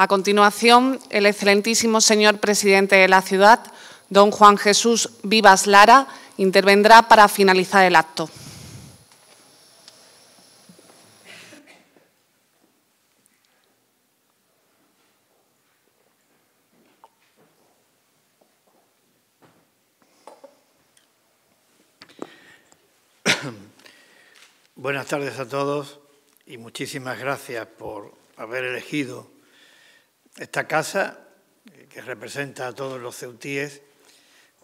A continuación, el excelentísimo señor presidente de la ciudad, don Juan Jesús Vivas Lara, intervendrá para finalizar el acto. Buenas tardes a todos y muchísimas gracias por haber elegido esta casa, que representa a todos los ceutíes,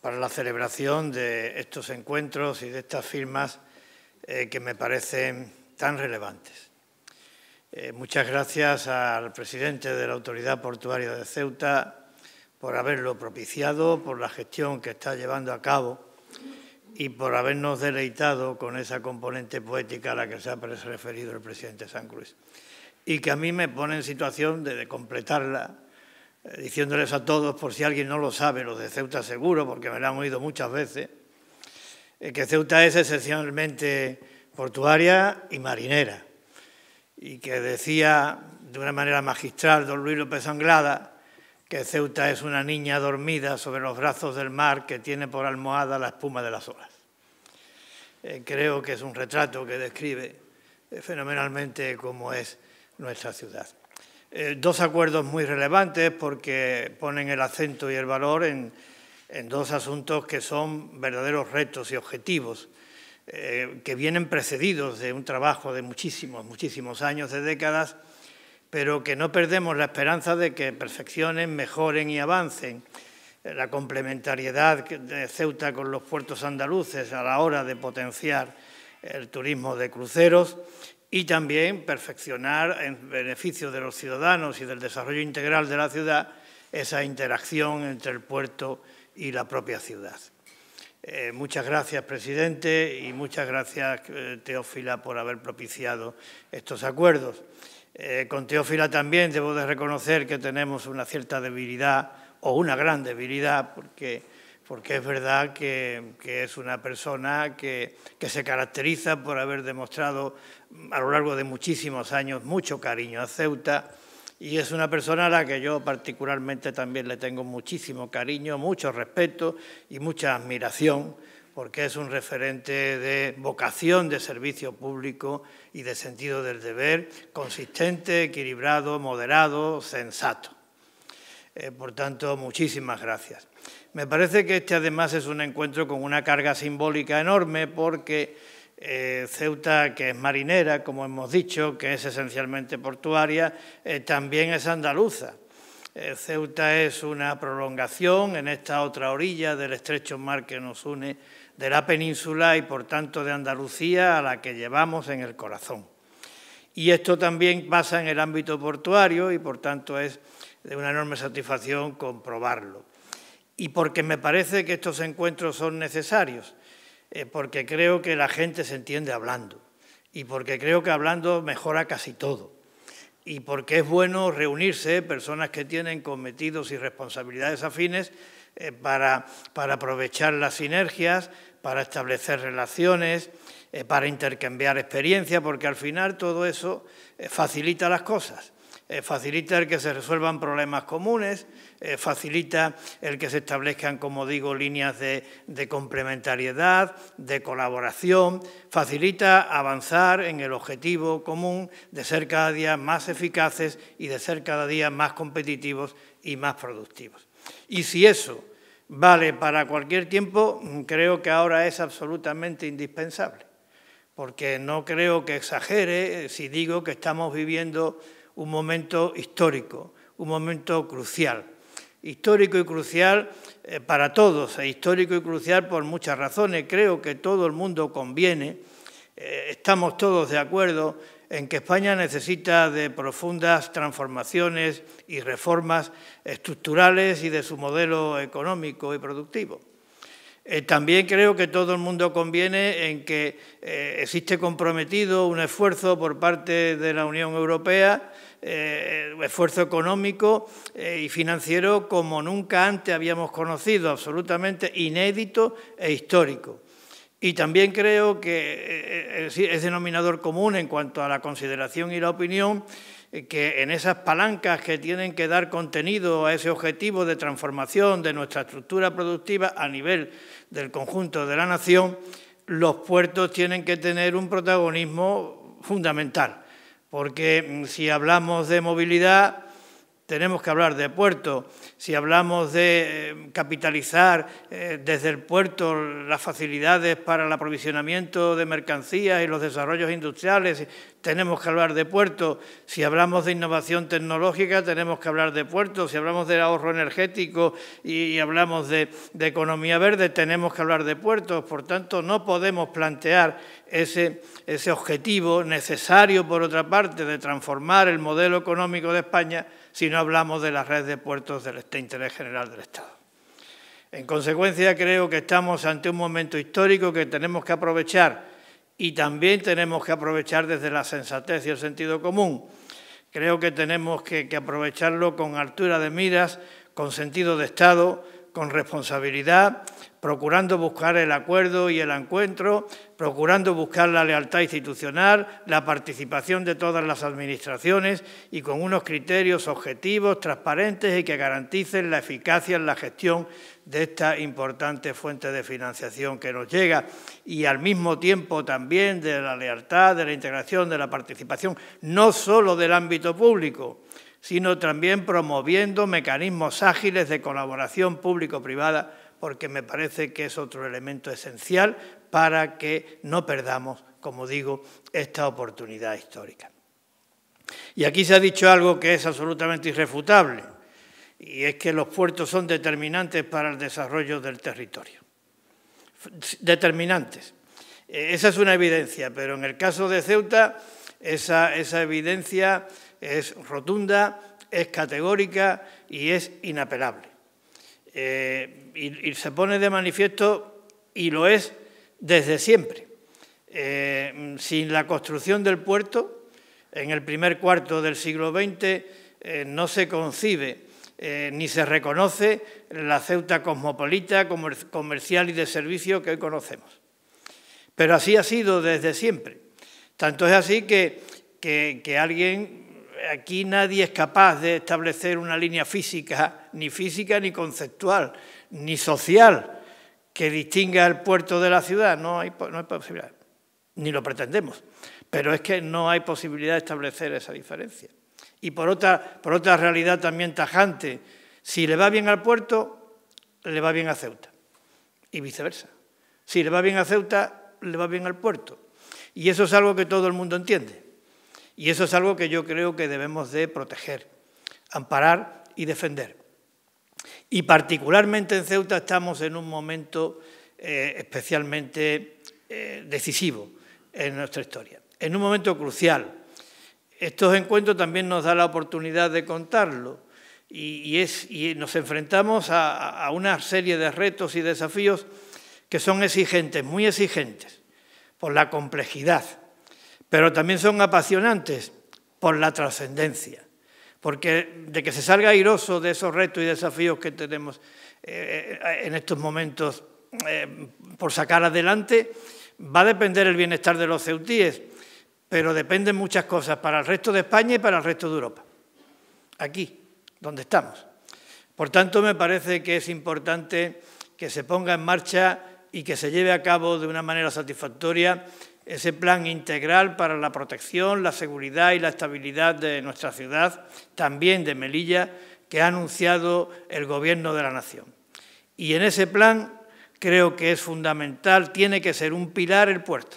para la celebración de estos encuentros y de estas firmas eh, que me parecen tan relevantes. Eh, muchas gracias al presidente de la Autoridad Portuaria de Ceuta por haberlo propiciado, por la gestión que está llevando a cabo y por habernos deleitado con esa componente poética a la que se ha referido el presidente San y que a mí me pone en situación de, completarla, eh, diciéndoles a todos, por si alguien no lo sabe, los de Ceuta seguro, porque me lo han oído muchas veces, eh, que Ceuta es excepcionalmente portuaria y marinera, y que decía de una manera magistral don Luis López Anglada, que Ceuta es una niña dormida sobre los brazos del mar que tiene por almohada la espuma de las olas. Eh, creo que es un retrato que describe fenomenalmente cómo es nuestra ciudad. Eh, dos acuerdos muy relevantes porque ponen el acento y el valor en, dos asuntos que son verdaderos retos y objetivos, eh, que vienen precedidos de un trabajo de muchísimos, muchísimos años, de décadas, pero que no perdemos la esperanza de que perfeccionen, mejoren y avancen. Eh, la complementariedad de Ceuta con los puertos andaluces a la hora de potenciar el turismo de cruceros y también perfeccionar en beneficio de los ciudadanos y del desarrollo integral de la ciudad esa interacción entre el puerto y la propia ciudad. Eh, muchas gracias, presidente, y muchas gracias, eh, Teófila, por haber propiciado estos acuerdos. Eh, con Teófila también debo de reconocer que tenemos una cierta debilidad o una gran debilidad, porque porque es verdad que, es una persona que, se caracteriza por haber demostrado a lo largo de muchísimos años mucho cariño a Ceuta y es una persona a la que yo particularmente también le tengo muchísimo cariño, mucho respeto y mucha admiración porque es un referente de vocación de servicio público y de sentido del deber, consistente, equilibrado, moderado, sensato. Eh, por tanto, muchísimas gracias. Me parece que este además es un encuentro con una carga simbólica enorme porque eh, Ceuta, que es marinera, como hemos dicho, que es esencialmente portuaria, eh, también es andaluza. Eh, Ceuta es una prolongación en esta otra orilla del estrecho mar que nos une de la península y por tanto de Andalucía a la que llevamos en el corazón. Y esto también pasa en el ámbito portuario y por tanto es de una enorme satisfacción comprobarlo y porque me parece que estos encuentros son necesarios, eh, porque creo que la gente se entiende hablando y porque creo que hablando mejora casi todo y porque es bueno reunirse personas que tienen cometidos y responsabilidades afines eh, para, aprovechar las sinergias, para establecer relaciones, eh, para intercambiar experiencia, porque al final todo eso facilita las cosas, facilita que se resuelvan problemas comunes, eh, facilita el que se establezcan, como digo, líneas de complementariedad, de colaboración, facilita avanzar en el objetivo común de ser cada día más eficaces y de ser cada día más competitivos y más productivos. Y si eso vale para cualquier tiempo, mm, creo que ahora es absolutamente indispensable, porque no creo que exagere eh, si digo que estamos viviendo un momento histórico, un momento crucial histórico y crucial eh, para todos, e histórico y crucial por muchas razones. Creo que todo el mundo conviene, eh, estamos todos de acuerdo en que España necesita de profundas transformaciones y reformas estructurales y de su modelo económico y productivo. Eh, también creo que todo el mundo conviene en que eh, existe comprometido un esfuerzo por parte de la Unión Europea, un eh, esfuerzo económico y financiero como nunca antes habíamos conocido, absolutamente inédito e histórico. Y también creo que es denominador común en cuanto a la consideración y la opinión eh, que en esas palancas que tienen que dar contenido a ese objetivo de transformación de nuestra estructura productiva a nivel del conjunto de la nación, los puertos tienen que tener un protagonismo fundamental, porque mm, si hablamos de movilidad, tenemos que hablar de puertos. si hablamos de eh, capitalizar eh, desde el puerto las facilidades para el aprovisionamiento de mercancías y los desarrollos industriales, tenemos que hablar de puertos. si hablamos de innovación tecnológica, tenemos que hablar de puertos. si hablamos del ahorro energético y, hablamos de, economía verde, tenemos que hablar de puertos, por tanto no podemos plantear ese objetivo necesario, por otra parte, de transformar el modelo económico de España si no hablamos de la red de puertos del este, interés general del Estado. En consecuencia, creo que estamos ante un momento histórico que tenemos que aprovechar y también tenemos que aprovechar desde la sensatez y el sentido común. Creo que tenemos que aprovecharlo con altura de miras, con sentido de Estado, con responsabilidad, procurando buscar el acuerdo y el encuentro, procurando buscar la lealtad institucional, la participación de todas las administraciones y con unos criterios objetivos, transparentes y que garanticen la eficacia en la gestión de esta importante fuente de financiación que nos llega y al mismo tiempo también de la lealtad, de la integración, de la participación, no solo del ámbito público, sino también promoviendo mecanismos ágiles de colaboración público-privada porque me parece que es otro elemento esencial para que no perdamos, como digo, esta oportunidad histórica. Y aquí se ha dicho algo que es absolutamente irrefutable, y es que los puertos son determinantes para el desarrollo del territorio. Determinantes. E, esa es una evidencia, pero en el caso de Ceuta esa, evidencia es rotunda, es categórica y es inapelable. Eh, y, se pone de manifiesto, y lo es desde siempre. Eh, sin la construcción del puerto, en el primer cuarto del siglo XX eh, no se concibe ni se reconoce la Ceuta cosmopolita, comercial y de servicio que hoy conocemos. Pero así ha sido desde siempre. Tanto es así que, que alguien aquí nadie es capaz de establecer una línea física, ni física, ni conceptual, ni social, que distinga el puerto de la ciudad. No hay, no posibilidad, ni lo pretendemos. Pero es que no hay posibilidad de establecer esa diferencia. Y por otra, por otra realidad también tajante, si le va bien al puerto, le va bien a Ceuta. Y viceversa. Si le va bien a Ceuta, le va bien al puerto. Y eso es algo que todo el mundo entiende. Y eso es algo que yo creo que debemos de proteger, amparar y defender. Y particularmente en Ceuta estamos en un momento eh, especialmente eh, decisivo en nuestra historia, en un momento crucial. Estos encuentros también nos da la oportunidad de contarlo y, nos enfrentamos a una serie de retos y desafíos que son exigentes, muy exigentes, por la complejidad pero también son apasionantes por la trascendencia. Porque de que se salga airoso de esos retos y desafíos que tenemos eh, eh, en estos momentos eh, por sacar adelante, va a depender el bienestar de los ceutíes, pero dependen muchas cosas para el resto de España y para el resto de Europa, aquí, donde estamos. Por tanto, me parece que es importante que se ponga en marcha y que se lleve a cabo de una manera satisfactoria ese plan integral para la protección, la seguridad y la estabilidad de nuestra ciudad, también de Melilla, que ha anunciado el Gobierno de la Nación. Y en ese plan creo que es fundamental, tiene que ser un pilar el puerto.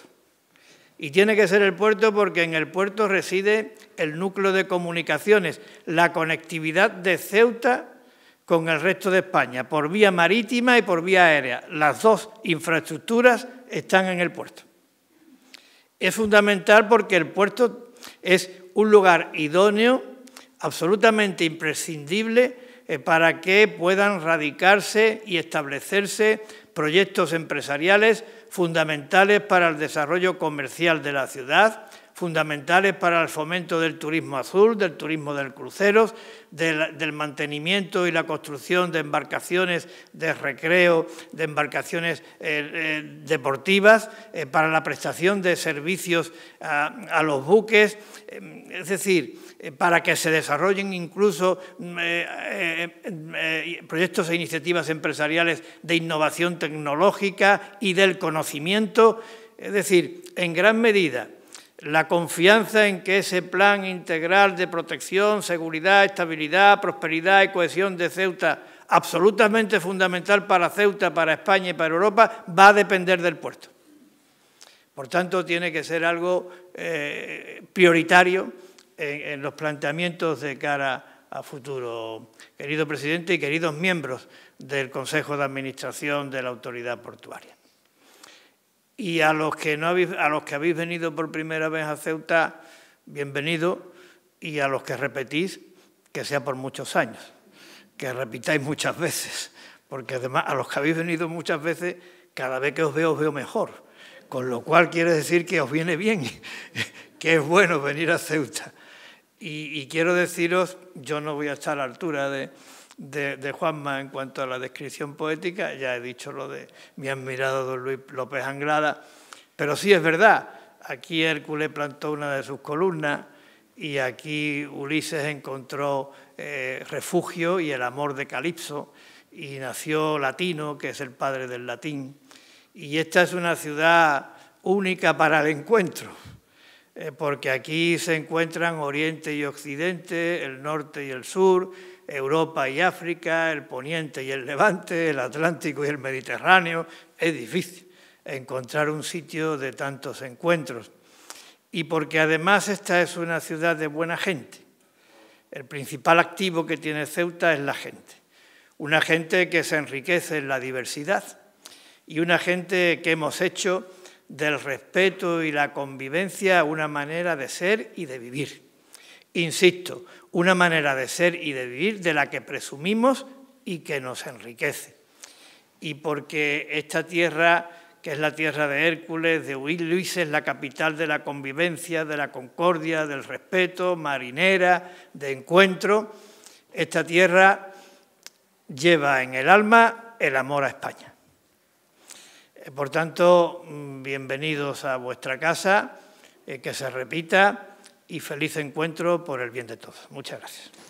Y tiene que ser el puerto porque en el puerto reside el núcleo de comunicaciones, la conectividad de Ceuta con el resto de España, por vía marítima y por vía aérea. Las dos infraestructuras están en el puerto. Es fundamental porque el puerto es un lugar idóneo, absolutamente imprescindible eh, para que puedan radicarse y establecerse proyectos empresariales fundamentales para el desarrollo comercial de la ciudad fundamentales para el fomento del turismo azul, del turismo del cruceros, del, mantenimiento y la construcción de embarcaciones de recreo, de embarcaciones eh, eh, deportivas, eh, para la prestación de servicios a los buques, es decir, para que se desarrollen incluso mm, proyectos e iniciativas empresariales de innovación tecnológica y del conocimiento, es decir, en gran medida la confianza en que ese plan integral de protección, seguridad, estabilidad, prosperidad y cohesión de Ceuta, absolutamente fundamental para Ceuta, para España y para Europa, va a depender del puerto. Por tanto, tiene que ser algo eh, prioritario en, en los planteamientos de cara a futuro. Querido presidente y queridos miembros del Consejo de Administración de la Autoridad Portuaria y a los que no habéis, a los que habéis venido por primera vez a Ceuta, bienvenido, y a los que repetís, que sea por muchos años, que repitáis muchas veces, porque además a los que habéis venido muchas veces, cada vez que os veo os veo mejor, con lo cual quiere decir que os viene bien, que es bueno venir a Ceuta. Y, y quiero deciros, yo no voy a estar a la altura de, de, Juanma en cuanto a la descripción poética, ya he dicho lo de mi admirado don Luis López Anglada, pero sí es verdad, aquí Hércules plantó una de sus columnas y aquí Ulises encontró eh, refugio y el amor de Calipso y nació Latino, que es el padre del latín. Y esta es una ciudad única para el encuentro, eh, porque aquí se encuentran Oriente y Occidente, el norte y el sur, Europa y África, el Poniente y el Levante, el Atlántico y el Mediterráneo, es difícil encontrar un sitio de tantos encuentros. Y porque además esta es una ciudad de buena gente. El principal activo que tiene Ceuta es la gente. Una gente que se enriquece en la diversidad y una gente que hemos hecho del respeto y la convivencia una manera de ser y de vivir. Insisto, una manera de ser y de vivir de la que presumimos y que nos enriquece. Y porque esta tierra, que es la tierra de Hércules, de Luis, es la capital de la convivencia, de la concordia, del respeto, marinera, de encuentro, esta tierra lleva en el alma el amor a España. Eh, por tanto, mm, bienvenidos a vuestra casa, eh, que se repita y feliz encuentro por el bien de todos. Muchas gracias.